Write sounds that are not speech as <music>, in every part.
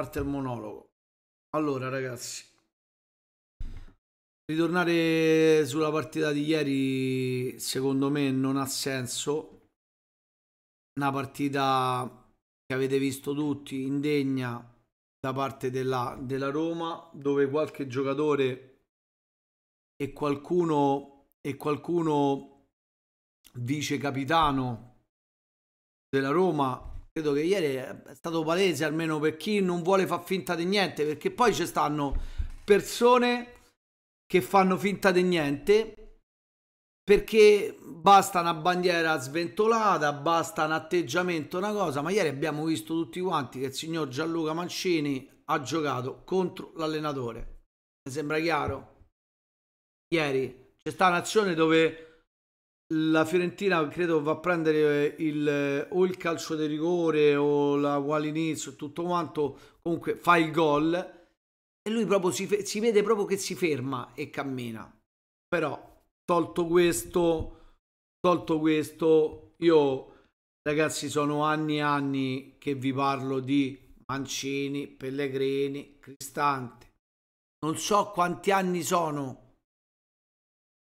parte il monologo. Allora, ragazzi, ritornare sulla partita di ieri, secondo me, non ha senso. Una partita che avete visto tutti, indegna da parte della, della Roma, dove qualche giocatore e qualcuno, e qualcuno vice capitano della Roma credo che ieri è stato palese almeno per chi non vuole far finta di niente, perché poi ci stanno persone che fanno finta di niente perché basta una bandiera sventolata, basta un atteggiamento, una cosa, ma ieri abbiamo visto tutti quanti che il signor Gianluca Mancini ha giocato contro l'allenatore. Mi sembra chiaro? Ieri c'è stata un'azione dove la Fiorentina credo va a prendere eh, il, o il calcio di rigore o la quale inizio, tutto quanto, comunque fa il gol e lui proprio si, si, vede proprio che si ferma e cammina. Però tolto questo, tolto questo, io ragazzi sono anni e anni che vi parlo di Mancini, Pellegrini, Cristante. Non so quanti anni sono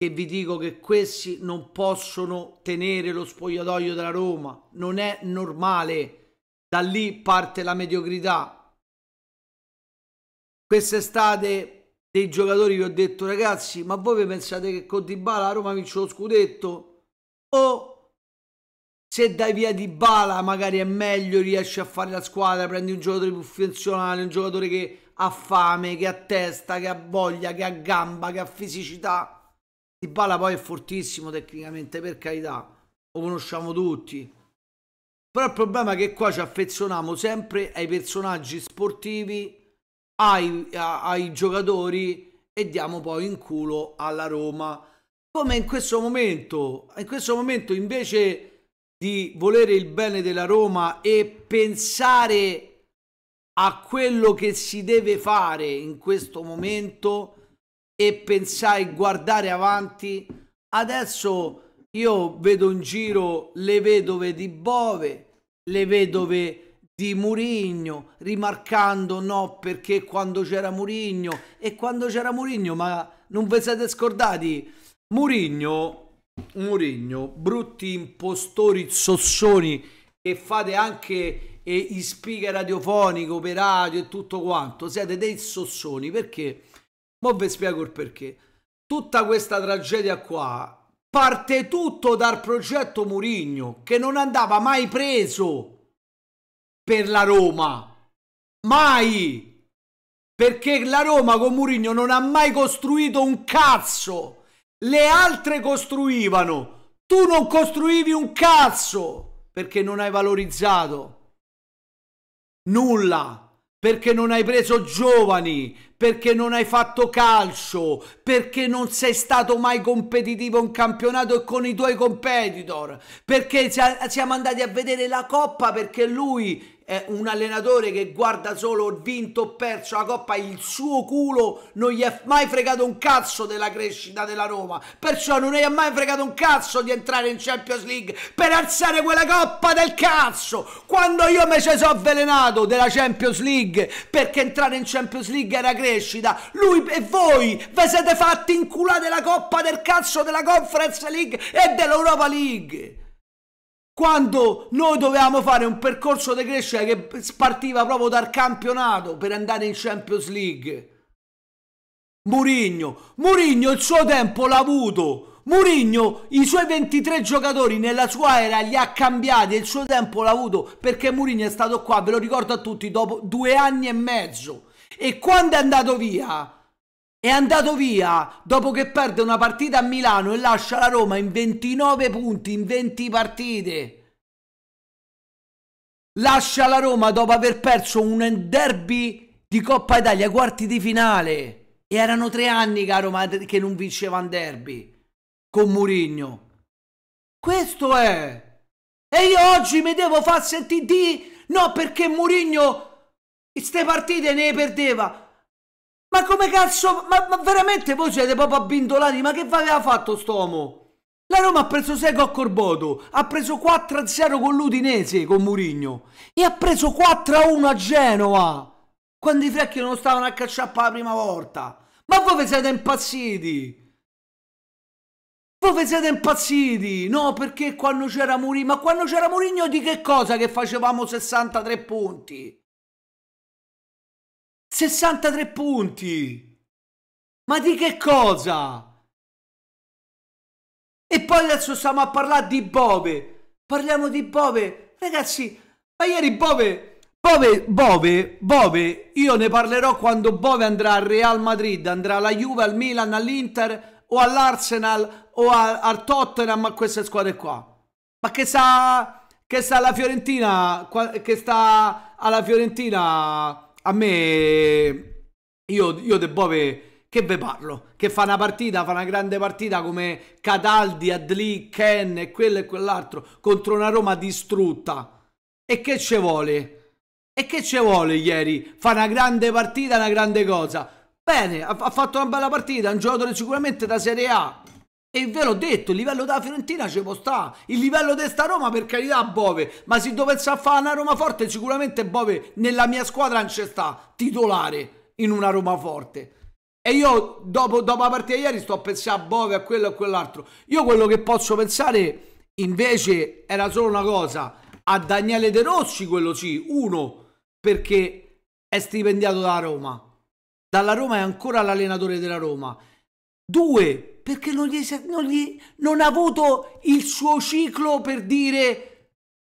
che vi dico che questi non possono tenere lo spogliatoio della Roma, non è normale, da lì parte la mediocrità. Quest'estate dei giocatori vi ho detto ragazzi, ma voi pensate che con Dybala a Roma vince lo scudetto? O se dai via Dybala magari è meglio, riesci a fare la squadra, prendi un giocatore più funzionale, un giocatore che ha fame, che ha testa, che ha voglia, che ha gamba, che ha fisicità di Bala poi è fortissimo tecnicamente, per carità, lo conosciamo tutti. Però il problema è che qua ci affezioniamo sempre ai personaggi sportivi, ai, a, ai giocatori e diamo poi in culo alla Roma. Come in questo momento, in questo momento invece di volere il bene della Roma e pensare a quello che si deve fare in questo momento, e pensai guardare avanti, adesso io vedo in giro le vedove di Bove, le vedove di Murigno, rimarcando no perché quando c'era Murigno e quando c'era Murigno, ma non vi siete scordati, Murigno, Murigno, brutti impostori sossoni che fate anche eh, i speaker radiofonico, radio e tutto quanto, siete dei sossoni perché Mo' vi spiego il perché. Tutta questa tragedia qua parte tutto dal progetto Murigno che non andava mai preso per la Roma. Mai! Perché la Roma con Murigno non ha mai costruito un cazzo. Le altre costruivano. Tu non costruivi un cazzo perché non hai valorizzato nulla perché non hai preso giovani, perché non hai fatto calcio, perché non sei stato mai competitivo in campionato e con i tuoi competitor, perché siamo andati a vedere la coppa perché lui è un allenatore che guarda solo vinto o perso la coppa, il suo culo non gli è mai fregato un cazzo della crescita della Roma, perciò non gli è mai fregato un cazzo di entrare in Champions League per alzare quella coppa del cazzo. Quando io mi ci sono avvelenato della Champions League perché entrare in Champions League era crescita, lui e voi vi siete fatti inculare la coppa del cazzo della Conference League e dell'Europa League. Quando noi dovevamo fare un percorso di crescita che partiva proprio dal campionato per andare in Champions League. Murigno, Murigno il suo tempo l'ha avuto. Murigno i suoi 23 giocatori nella sua era li ha cambiati e il suo tempo l'ha avuto perché Murigno è stato qua, ve lo ricordo a tutti, dopo due anni e mezzo. E quando è andato via, è andato via dopo che perde una partita a Milano e lascia la Roma in 29 punti in 20 partite. Lascia la Roma dopo aver perso un derby di Coppa Italia, quarti di finale. E erano tre anni caro Roma, che non vinceva un derby con Murigno. Questo è. E io oggi mi devo far sentire di... No, perché Murigno queste partite ne perdeva. Ma come cazzo? Ma, ma veramente voi siete proprio abbindolati? Ma che aveva fatto st'uomo? La Roma ha preso 6 con Corbodo, ha preso 4-0 con l'Udinese, con Murigno, e ha preso 4-1 a Genova, quando i frecchi non stavano a cacciare per la prima volta. Ma voi vi siete impazziti! Voi vi siete impazziti! No, perché quando c'era Murigno... Ma quando c'era Murigno di che cosa che facevamo 63 punti? 63 punti! Ma di che cosa? E poi adesso stiamo a parlare di Bove. Parliamo di Bove. Ragazzi, ma ieri Bove... Bove, Bove, Bove, io ne parlerò quando Bove andrà al Real Madrid, andrà alla Juve, al Milan, all'Inter o all'Arsenal o a, al Tottenham, a queste squadre qua. Ma che sta, che sta alla Fiorentina, che sta alla Fiorentina a me... Io, io devo avere che ve parlo, che fa una partita, fa una grande partita come Cataldi, Adli, Ken e quello e quell'altro contro una Roma distrutta. E che ci vuole? E che ci vuole ieri? Fa una grande partita, una grande cosa. Bene, ha, ha fatto una bella partita, un giocatore sicuramente da Serie A, e ve l'ho detto, il livello della Fiorentina ci può stare, il livello di sta Roma per carità Bove, ma se dovesse fare una Roma forte sicuramente Bove nella mia squadra non c'è sta titolare in una Roma forte. E io dopo, dopo la partita ieri sto a pensare a Bove, a quello e a quell'altro. Io quello che posso pensare invece era solo una cosa, a Daniele De Rossi quello sì, uno, perché è stipendiato dalla Roma. Dalla Roma è ancora l'allenatore della Roma. Due, perché non, gli, non, gli, non ha avuto il suo ciclo per dire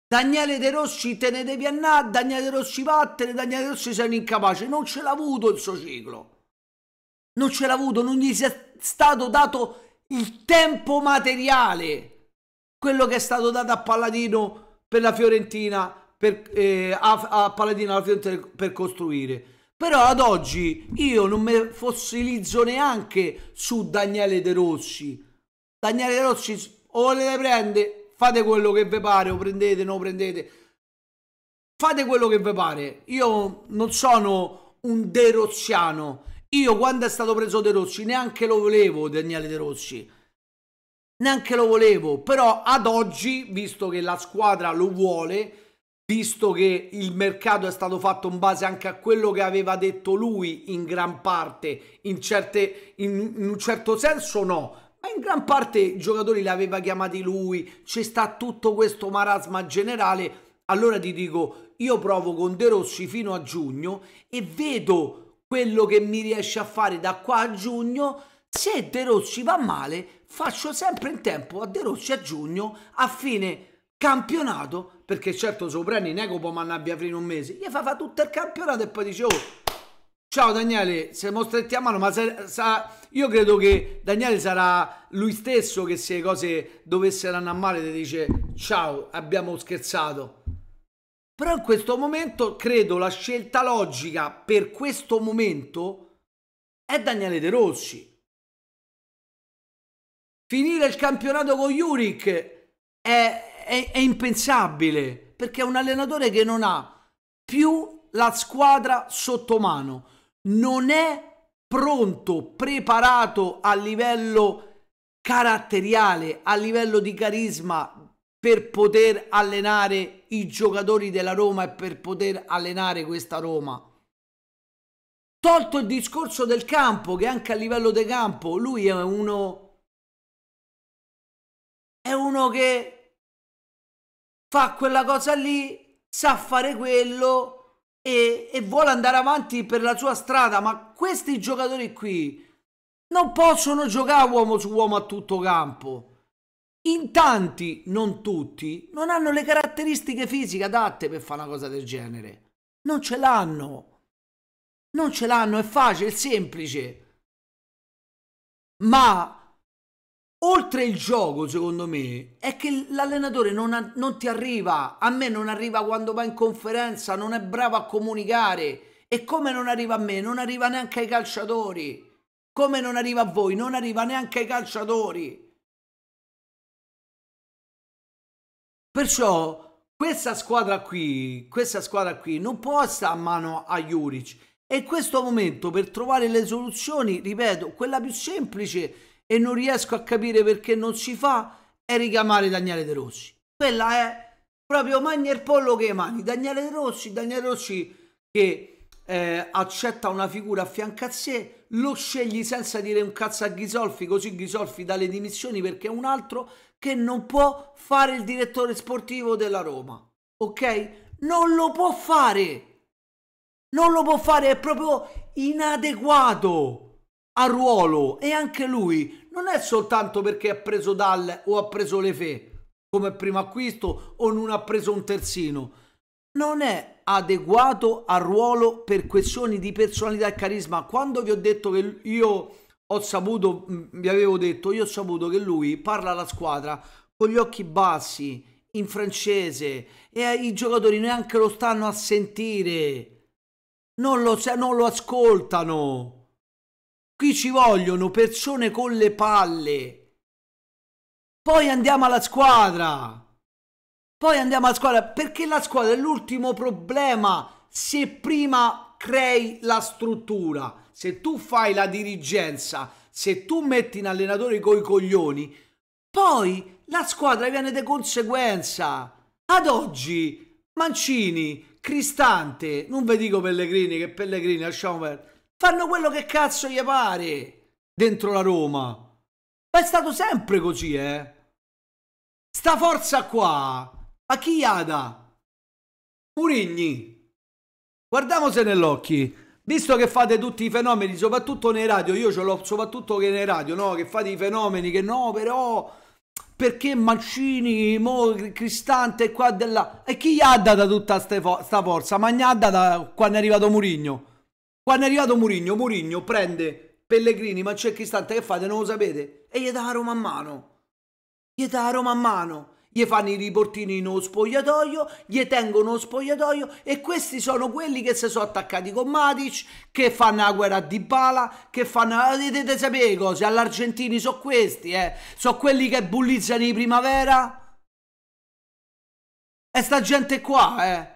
Daniele De Rossi te ne devi andare, Daniele De Rossi vattene, Daniele De Rossi sei un incapace, non ce l'ha avuto il suo ciclo, non ce l'ha avuto, non gli è stato dato il tempo materiale, quello che è stato dato a Palladino per la Fiorentina, per, eh, a, a Palladino alla Fiorentina per costruire. Però ad oggi io non me fossilizzo neanche su Daniele De Rossi. Daniele De Rossi o volete prendere, fate quello che vi pare, o prendete, non prendete. Fate quello che vi pare. Io non sono un De Rossiano. Io quando è stato preso De Rossi neanche lo volevo Daniele De Rossi. Neanche lo volevo, però ad oggi, visto che la squadra lo vuole, visto che il mercato è stato fatto in base anche a quello che aveva detto lui in gran parte, in, certe, in, in un certo senso no, ma in gran parte i giocatori li aveva chiamati lui, c'è sta tutto questo marasma generale, allora ti dico, io provo con De Rossi fino a giugno e vedo quello che mi riesce a fare da qua a giugno, se De Rossi va male faccio sempre in tempo a De Rossi a giugno a fine campionato, perché certo Soprani Neco può mandare via fino un mese, gli fa, fa tutto il campionato e poi dice, oh, ciao Daniele, siamo stretti a mano, ma se, sa, io credo che Daniele sarà lui stesso che se le cose dovessero andare male ti dice, ciao, abbiamo scherzato. Però in questo momento credo la scelta logica per questo momento è Daniele De Rossi. Finire il campionato con Juric è, è, è impensabile perché è un allenatore che non ha più la squadra sotto mano, non è pronto, preparato a livello caratteriale, a livello di carisma per poter allenare i giocatori della Roma e per poter allenare questa Roma. Tolto il discorso del campo, che anche a livello di campo lui è uno... È uno che fa quella cosa lì, sa fare quello e, e vuole andare avanti per la sua strada, ma questi giocatori qui non possono giocare uomo su uomo a tutto campo. In tanti, non tutti, non hanno le caratteristiche fisiche adatte per fare una cosa del genere. Non ce l'hanno. Non ce l'hanno, è facile, è semplice. Ma oltre il gioco, secondo me, è che l'allenatore non, ha, non, ti arriva. A me non arriva quando va in conferenza, non è bravo a comunicare. E come non arriva a me, non arriva neanche ai calciatori. Come non arriva a voi, non arriva neanche ai calciatori. Perciò questa squadra qui, questa squadra qui non può stare a mano a Juric. E in questo momento per trovare le soluzioni, ripeto, quella più semplice e non riesco a capire perché non si fa è richiamare Daniele De Rossi. Quella è proprio magna il Pollo che mani. Daniele De Rossi, Daniele Rossi che eh, accetta una figura a fianco a sé, lo scegli senza dire un cazzo a Ghisolfi, così Ghisolfi dà le dimissioni perché è un altro che non può fare il direttore sportivo della Roma. Ok? Non lo può fare. Non lo può fare, è proprio inadeguato a ruolo e anche lui non è soltanto perché ha preso Dal o ha preso Lefè come primo acquisto o non ha preso un terzino. Non è adeguato al ruolo per questioni di personalità e carisma. Quando vi ho detto che io ho saputo, vi avevo detto, io ho saputo che lui parla alla squadra con gli occhi bassi, in francese, e eh, i giocatori neanche lo stanno a sentire. Non lo, non lo ascoltano. Qui ci vogliono persone con le palle. Poi andiamo alla squadra. Poi andiamo alla squadra perché la squadra è l'ultimo problema se prima crei la struttura. Se tu fai la dirigenza, se tu metti in allenatore coi coglioni, poi la squadra viene di conseguenza. Ad oggi Mancini, Cristante, non vi dico Pellegrini che Pellegrini lasciamo perdere fanno quello che cazzo gli pare dentro la Roma. Ma è stato sempre così, eh. Sta forza qua, a chi ada? Murigni, guardiamose nell'occhio. Visto che fate tutti i fenomeni, soprattutto nei radio, io ce l'ho soprattutto che nei radio, no? Che fate i fenomeni, che no, però... Perché Mancini, Mo, Cristante, qua della... E chi gli ha dato tutta sta forza? Ma gli ha dato quando è arrivato Murigno? Quando è arrivato Murigno, Murigno prende Pellegrini, ma c'è istante che fate, non lo sapete? E gli dà Roma a mano. Gli dà Roma a mano. Gli fanno i riportini nello spogliatoio, gli tengono lo spogliatoio e questi sono quelli che si sono attaccati con Matic, che fanno la guerra di Bala, che fanno... Eh, Dovete sapere cose, all'Argentini sono questi, eh. Sono quelli che bullizzano in primavera. E sta gente qua, eh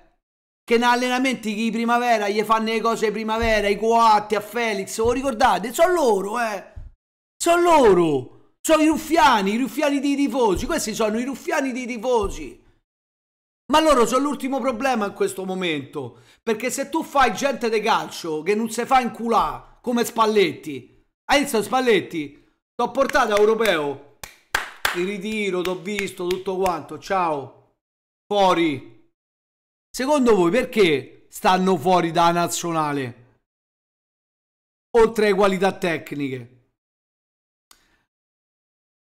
che negli allenamenti di primavera gli fanno le cose primavera, i coatti a Felix, lo ricordate? Sono loro, eh! Sono loro! Sono i ruffiani, i ruffiani dei tifosi, questi sono i ruffiani dei tifosi. Ma loro sono l'ultimo problema in questo momento, perché se tu fai gente de calcio che non si fa inculà, come Spalletti, hai visto Spalletti? T'ho portato a Europeo, ti ritiro, t'ho visto, tutto quanto, ciao, fuori. Secondo voi perché stanno fuori dalla nazionale? Oltre ai qualità tecniche.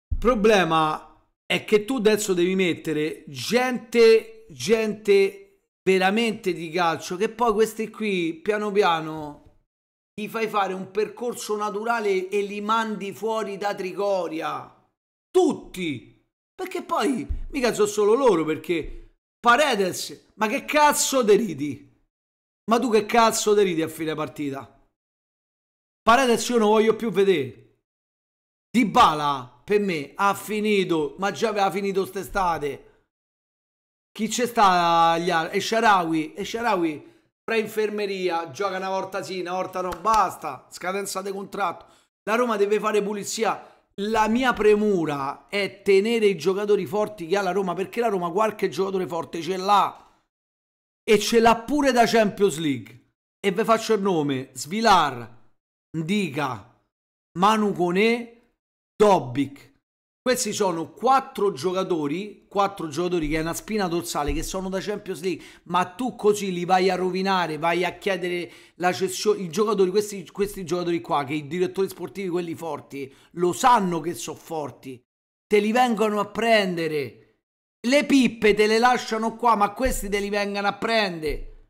Il problema è che tu adesso devi mettere gente, gente veramente di calcio, che poi questi qui piano piano gli fai fare un percorso naturale e li mandi fuori da Trigoria. Tutti! Perché poi mica sono solo loro, perché Paredes, ma che cazzo deridi? Ma tu che cazzo deridi a fine partita? Paredes io non voglio più vedere. Dybala, per me, ha finito, ma già aveva finito quest'estate. Chi c'è sta gli altri? E Sharawi, e Sharawi fra infermeria, gioca una volta sì, una volta no, basta, scadenza di contratto. La Roma deve fare pulizia la mia premura è tenere i giocatori forti che ha la Roma perché la Roma qualche giocatore forte ce l'ha e ce l'ha pure da Champions League. E ve faccio il nome: Svilar, Ndica, Manu Coné, Dobic. Questi sono quattro giocatori, quattro giocatori che è una spina dorsale, che sono da Champions League, ma tu così li vai a rovinare, vai a chiedere la cessione. I giocatori, questi, questi giocatori qua, che i direttori sportivi, quelli forti, lo sanno che sono forti, te li vengono a prendere. Le pippe te le lasciano qua, ma questi te li vengono a prendere.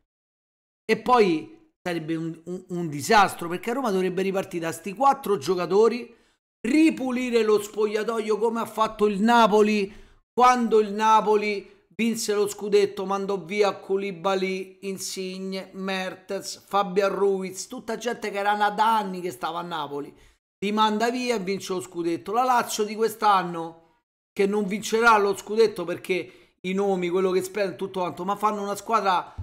E poi sarebbe un, un, un disastro perché Roma dovrebbe ripartire da sti quattro giocatori ripulire lo spogliatoio come ha fatto il Napoli quando il Napoli vinse lo scudetto, mandò via Culibali, Insigne, Mertens, Fabian Ruiz, tutta gente che era da anni che stava a Napoli. Li manda via e vince lo scudetto. La Lazio di quest'anno, che non vincerà lo scudetto perché i nomi, quello che spera, tutto quanto, ma fanno una squadra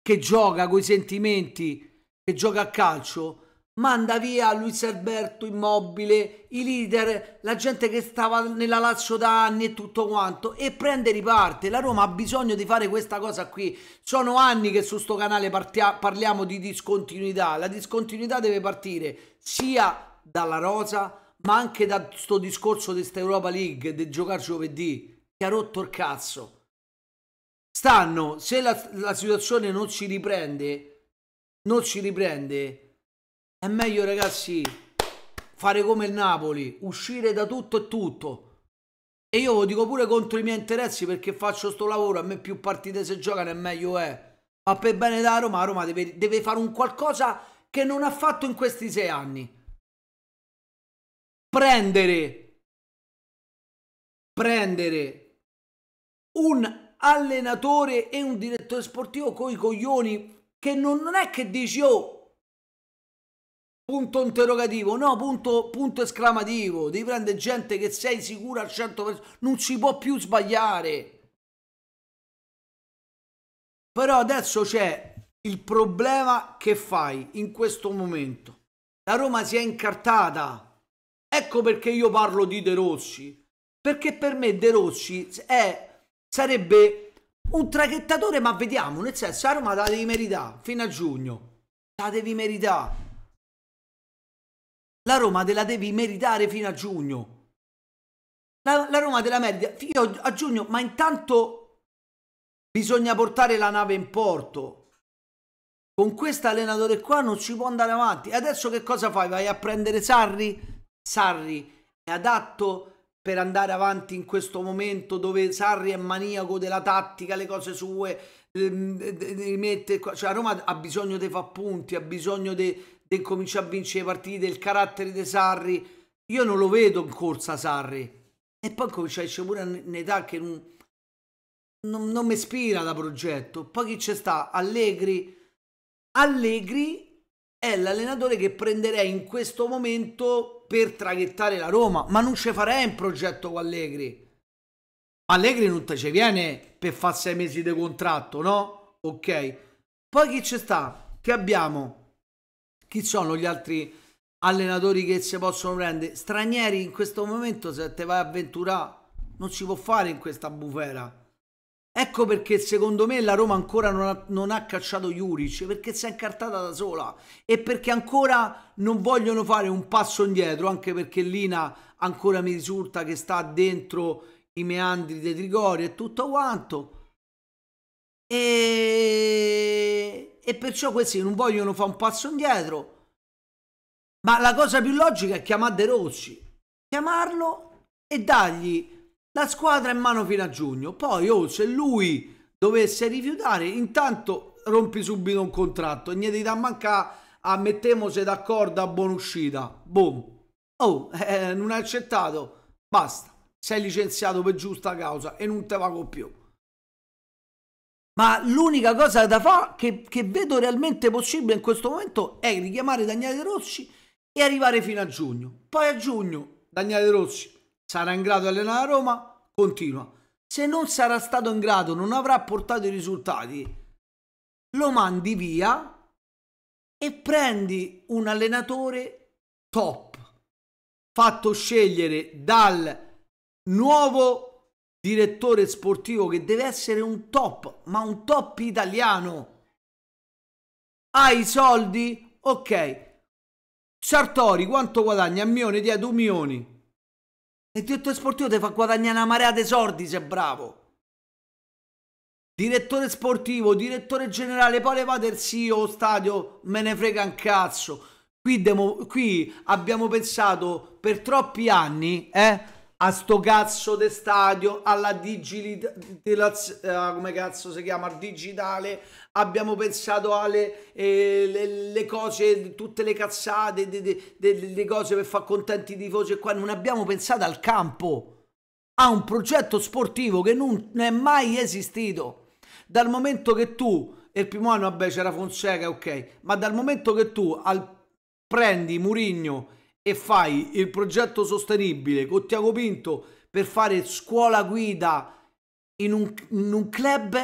che gioca con i sentimenti, che gioca a calcio, manda via Luis Alberto Immobile, i leader, la gente che stava nella Lazio da anni e tutto quanto e prende riparte. La Roma ha bisogno di fare questa cosa qui. Sono anni che su sto canale parliamo di discontinuità. La discontinuità deve partire sia dalla rosa ma anche da sto discorso di questa Europa League di giocare giovedì che ha rotto il cazzo. Stanno, se la, la situazione non si riprende, non si riprende, è meglio, ragazzi, fare come il Napoli, uscire da tutto e tutto. E io lo dico pure contro i miei interessi perché faccio sto lavoro, a me più partite se giocano è meglio è. Eh. Ma per bene da Roma, Roma deve, deve fare un qualcosa che non ha fatto in questi sei anni. Prendere, prendere un allenatore e un direttore sportivo coi coglioni che non, non è che dici, oh, Punto interrogativo, no, punto, punto esclamativo. Devi prendere gente che sei sicura al 100%. Non si può più sbagliare. Però adesso c'è il problema che fai in questo momento. La Roma si è incartata. Ecco perché io parlo di De Rossi. Perché per me De Rossi è, sarebbe un traghettatore, ma vediamo, nel senso, la Roma la devi meritare fino a giugno. La devi meritare. La Roma te la devi meritare fino a giugno. La, la Roma te la merita fino a giugno, ma intanto bisogna portare la nave in porto. Con questo allenatore qua non si può andare avanti. Adesso che cosa fai? Vai a prendere Sarri? Sarri è adatto per andare avanti in questo momento dove Sarri è maniaco della tattica, le cose sue, rimette, ehm, cioè Roma ha bisogno di far punti, ha bisogno di incomincia a vincere le partite, il carattere di Sarri. Io non lo vedo in corsa Sarri. E poi comincia a essere pure un'età che non, non, non mi ispira da progetto. Poi chi c'è sta? Allegri. Allegri è l'allenatore che prenderei in questo momento per traghettare la Roma, ma non ci farei un progetto con Allegri. Allegri non ci viene per fare sei mesi di contratto, no? Ok. Poi chi c'è sta? Che abbiamo chi sono gli altri allenatori che si possono prendere? Stranieri in questo momento se te vai a Ventura non si può fare in questa bufera. Ecco perché secondo me la Roma ancora non ha, non ha cacciato Juric, perché si è incartata da sola e perché ancora non vogliono fare un passo indietro, anche perché Lina ancora mi risulta che sta dentro i meandri dei Trigori e tutto quanto. E e perciò questi non vogliono fare un passo indietro. Ma la cosa più logica è chiamare De Rossi, chiamarlo e dargli la squadra in mano fino a giugno. Poi, oh, se lui dovesse rifiutare, intanto rompi subito un contratto e niente da mancare a mettiamo se d'accordo a buona uscita. Boom. Oh, eh, non hai accettato. Basta. Sei licenziato per giusta causa e non te pago più. Ma l'unica cosa da fare che, che, vedo realmente possibile in questo momento è richiamare Daniele De Rossi e arrivare fino a giugno. Poi a giugno Daniele De Rossi sarà in grado di allenare a Roma, continua. Se non sarà stato in grado, non avrà portato i risultati, lo mandi via e prendi un allenatore top, fatto scegliere dal nuovo direttore sportivo che deve essere un top, ma un top italiano. Hai i soldi? Ok. Sartori quanto guadagna? Un Milione, di due milioni. E il direttore sportivo ti fa guadagnare una marea di soldi se è bravo. Direttore sportivo, direttore generale, poi le va del CEO, stadio, me ne frega un cazzo. Qui, demo, qui abbiamo pensato per troppi anni, eh? a sto cazzo di stadio, alla digitale, eh, come cazzo si chiama, digitale, abbiamo pensato alle eh, le, le, cose, tutte le cazzate, de, le cose per far contenti i tifosi e qua, non abbiamo pensato al campo, a un progetto sportivo che non è mai esistito. Dal momento che tu, e il primo anno vabbè c'era Fonseca, ok, ma dal momento che tu al, prendi Murigno e fai il progetto sostenibile con Tiago Pinto per fare scuola guida in un, in un club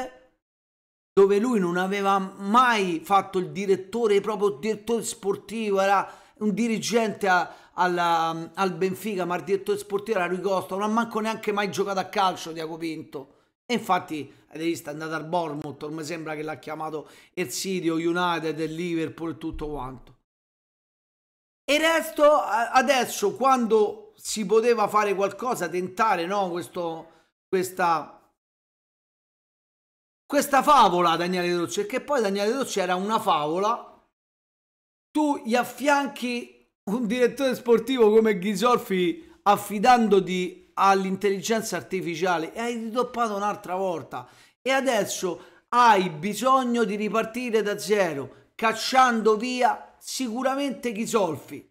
dove lui non aveva mai fatto il direttore, proprio il direttore sportivo, era un dirigente a, alla, al Benfica, ma il direttore sportivo era Rui Costa, non ha manco neanche mai giocato a calcio Tiago Pinto. E infatti, avete visto, è andato al Bournemouth, mi sembra che l'ha chiamato il City, United, Liverpool e tutto quanto. E resto adesso quando si poteva fare qualcosa, tentare no, questo, questa, questa favola Daniele Dolce, che poi Daniele Dolce era una favola, tu gli affianchi un direttore sportivo come Ghisolfi affidandoti all'intelligenza artificiale e hai ridoppato un'altra volta e adesso hai bisogno di ripartire da zero cacciando via sicuramente Chisolfi.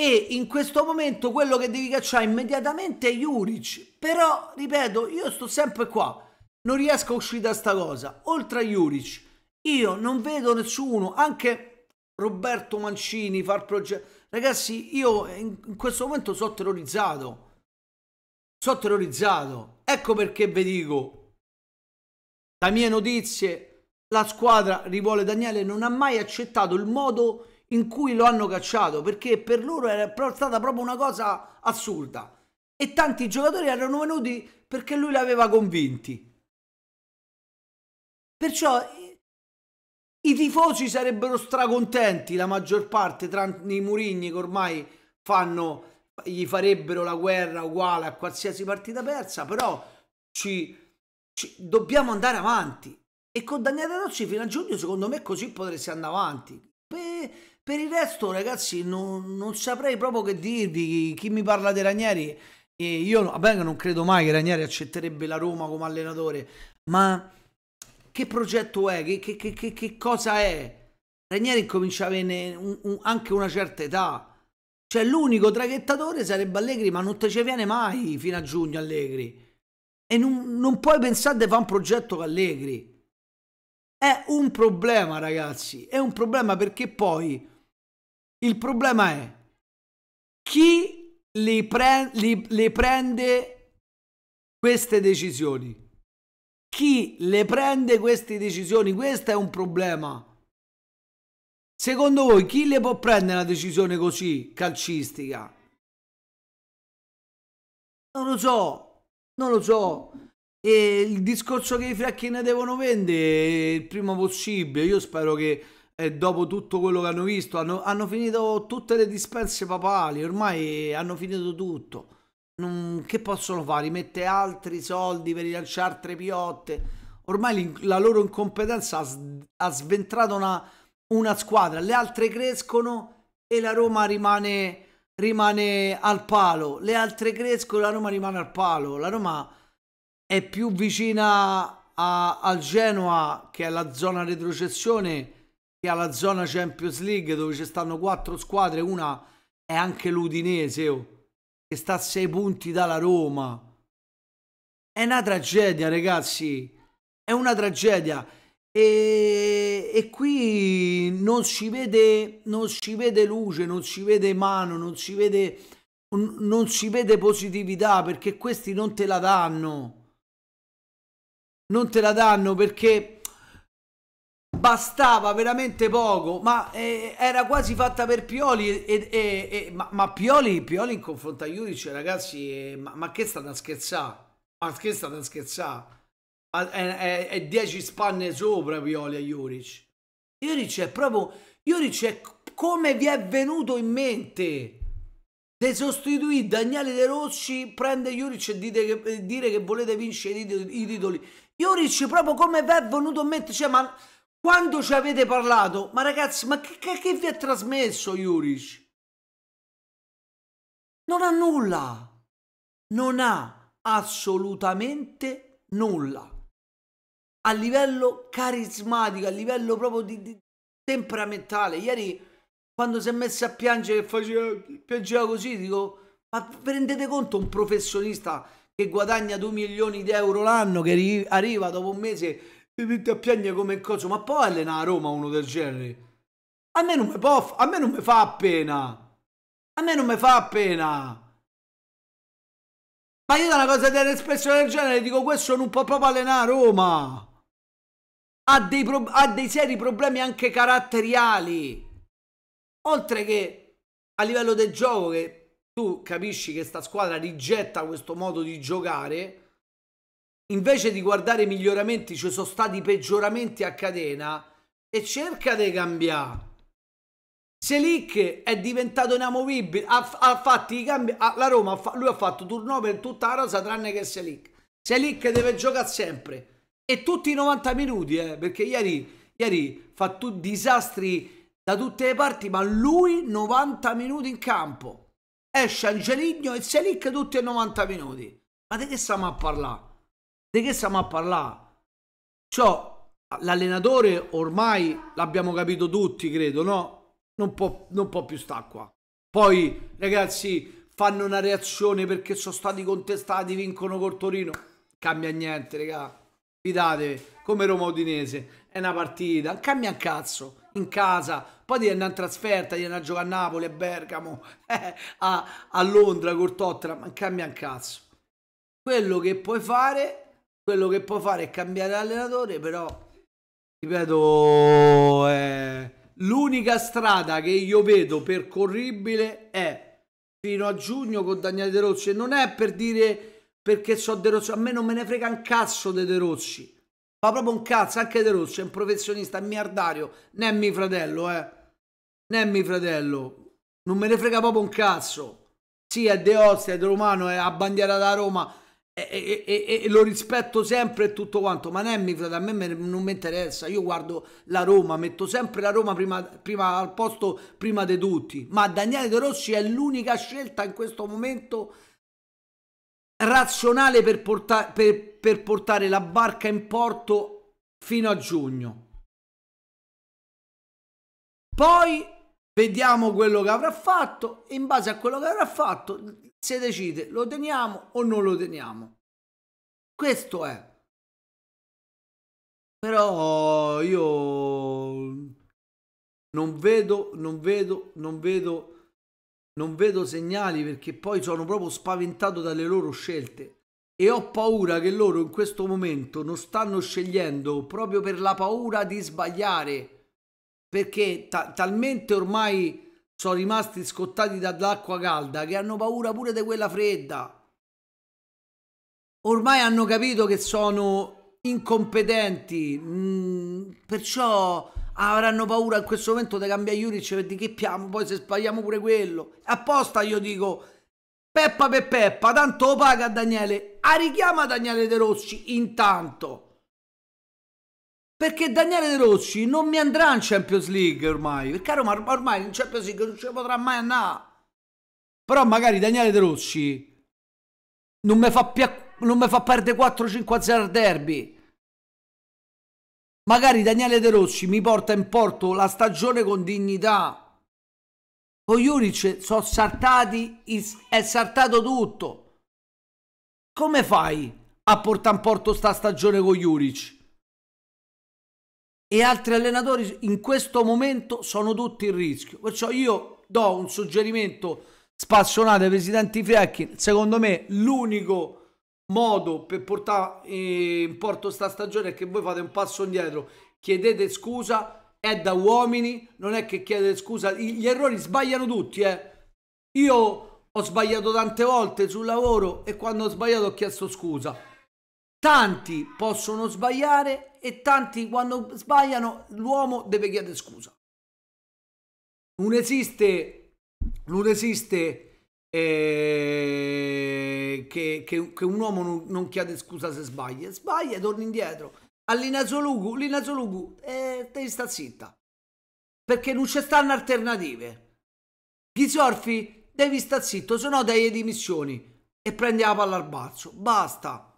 E in questo momento quello che devi cacciare immediatamente è Juric. Però, ripeto, io sto sempre qua. Non riesco a uscire da sta cosa. Oltre a Juric, io non vedo nessuno, anche Roberto Mancini far progetto. Ragazzi, io in questo momento sono terrorizzato. Sono terrorizzato. Ecco perché vi dico, da mie notizie, la squadra Rivuole Daniele non ha mai accettato il modo in cui lo hanno cacciato perché per loro era stata proprio una cosa assurda e tanti giocatori erano venuti perché lui l'aveva convinti. Perciò i tifosi sarebbero stracontenti, la maggior parte, tranne i Murigni che ormai fanno, gli farebbero la guerra uguale a qualsiasi partita persa, però ci, ci dobbiamo andare avanti. E con Daniele Rossi fino a giugno, secondo me, così potresti andare avanti. Per, per il resto, ragazzi, non, non, saprei proprio che dirvi. Chi mi parla di Ranieri, eh, io vabbè, non credo mai che Ranieri accetterebbe la Roma come allenatore, ma che progetto è? Che, che, che, che cosa è? Ranieri comincia a avere un, un, anche una certa età. Cioè, l'unico traghettatore sarebbe Allegri, ma non te ci viene mai fino a giugno Allegri. E non, non puoi pensare di fare un progetto con Allegri. È un problema, ragazzi. È un problema perché poi il problema è chi le, pre prende queste decisioni. Chi le prende queste decisioni? Questo è un problema. Secondo voi chi le può prendere una decisione così calcistica? Non lo so, non lo so. E il discorso che i fiacchini devono vendere il prima possibile, io spero che eh, dopo tutto quello che hanno visto, hanno, hanno finito tutte le dispense papali, ormai hanno finito tutto. Non, che possono fare? Mette altri soldi per rilanciare altre piotte. Ormai la loro incompetenza ha, ha sventrato una, una, squadra, le altre crescono e la Roma rimane, rimane al palo. Le altre crescono e la Roma rimane al palo. La Roma è più vicina a, al Genoa che è la zona retrocessione che alla zona Champions League dove ci stanno quattro squadre, una è anche l'Udinese oh, che sta a sei punti dalla Roma. È una tragedia, ragazzi. È una tragedia. E, e qui non si, vede, non si vede luce, non si vede mano, non si vede, non si vede positività perché questi non te la danno non te la danno perché bastava veramente poco, ma eh, era quasi fatta per Pioli, e, e, e, ma, ma, Pioli, Pioli in confronto a Juric, ragazzi, eh, ma, ma, che sta da scherzare? Ma che sta da scherzare? Eh, eh, è 10 spanne sopra Pioli a Juric. Juric è proprio, Juric è come vi è venuto in mente? De sostituì Daniele De Rossi, prende Juric e dite che, dire che volete vincere i titoli. Io proprio come vi è venuto a mettere cioè ma quando ci avete parlato? Ma ragazzi, ma che, che, che vi ha trasmesso Juric? Non ha nulla. Non ha assolutamente nulla. A livello carismatico, a livello proprio di, di temperamentale. Ieri quando si è messa a piangere, faceva, piangeva così, dico, ma vi rendete conto un professionista che guadagna 2 milioni di euro l'anno, che arriva dopo un mese e mette a piangere come un coso, ma può allenare a Roma uno del genere? A me non mi può, fa appena. A me non mi fa appena. Ma io da una cosa dell'espressione del genere dico questo non può proprio allenare a Roma. Ha dei, pro- ha dei seri problemi anche caratteriali. Oltre che a livello del gioco che tu capisci che sta squadra rigetta questo modo di giocare, invece di guardare i miglioramenti ci sono stati peggioramenti a catena e cerca di cambiare. Selic è diventato inamovibile, ha, ha fatto i cambi, ha, la Roma, ha, lui ha fatto turno per tutta la rosa tranne che Selic. Selic deve giocare sempre e tutti i 90 minuti, eh, perché ieri, ieri fa tu disastri da tutte le parti, ma lui 90 minuti in campo esce Angeligno e Selic tutti e 90 minuti. Ma di che stiamo a parlare? Di che stiamo a parlare? Ciò, cioè, l'allenatore ormai l'abbiamo capito tutti, credo, no? Non può, non può più stare qua. Poi, ragazzi, fanno una reazione perché sono stati contestati, vincono col Torino. Cambia niente, ragazzi. Fidatevi, come Roma Udinese. È una partita, cambia un cazzo in casa, poi devi andare in trasferta, devi andare a giocare a Napoli, a Bergamo, <laughs> eh, a, a, Londra col Tottenham, non cambia un cazzo. Quello che puoi fare, quello che puoi fare è cambiare allenatore, però, ripeto, eh, l'unica strada che io vedo percorribile è fino a giugno con Daniele De Rossi, e non è per dire perché so De Rossi, a me non me ne frega un cazzo di de, de Rossi ma proprio un cazzo, anche De Rossi è un professionista, è un miliardario. Nemmi fratello, eh. Nemmi fratello. Non me ne frega proprio un cazzo. Sì, è De Ostia, è De Romano, è a bandiera da Roma. E, e, e, lo rispetto sempre e tutto quanto, ma Nemmi, fratello, a me, me non mi interessa. Io guardo la Roma, metto sempre la Roma prima, prima, al posto prima di tutti. Ma Daniele De Rossi è l'unica scelta in questo momento razionale per, porta per, per portare la barca in porto fino a giugno. Poi vediamo quello che avrà fatto in base a quello che avrà fatto si decide lo teniamo o non lo teniamo. Questo è. Però io non vedo, non vedo, non vedo non vedo segnali perché poi sono proprio spaventato dalle loro scelte e ho paura che loro in questo momento non stanno scegliendo proprio per la paura di sbagliare perché ta- talmente ormai sono rimasti scottati dall'acqua calda che hanno paura pure di quella fredda. Ormai hanno capito che sono incompetenti, mh, mm, perciò avranno paura in questo momento di cambiare Juric per di che piamo, poi se sbagliamo pure quello. Apposta io dico, Peppa per Peppa, tanto lo paga Daniele, a richiama Daniele De Rossi intanto. Perché Daniele De Rossi non mi andrà in Champions League ormai, perché Roma ormai in Champions League non ci potrà mai andare. Però magari Daniele De Rossi non mi fa, pia- fa perdere 4-5-0 al derby. Magari Daniele De Rossi mi porta in porto la stagione con dignità. Con Juric sono saltati, è saltato tutto. Come fai a portare in porto sta stagione con Juric? E altri allenatori in questo momento sono tutti in rischio. Perciò io do un suggerimento spassionato ai presidenti Fiacchi. Secondo me l'unico modo per portare eh, in porto sta stagione è che voi fate un passo indietro, chiedete scusa, è da uomini, non è che chiedete scusa, gli errori sbagliano tutti, eh. Io ho sbagliato tante volte sul lavoro e quando ho sbagliato ho chiesto scusa. Tanti possono sbagliare e tanti quando sbagliano l'uomo deve chiedere scusa. Non esiste, non esiste eh, che, che, che, un uomo non, non, chiede scusa se sbaglia. Sbaglia, e torna indietro. All'Inazolugu, l'Inazolugu, eh, te sta zitta. Perché non ci stanno alternative. Ghisorfi, devi sta zitto, se no dai le dimissioni e prendi la palla al balzo. Basta.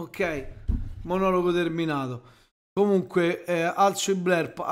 Ok, monologo terminato. Comunque, eh, alzo il blerp.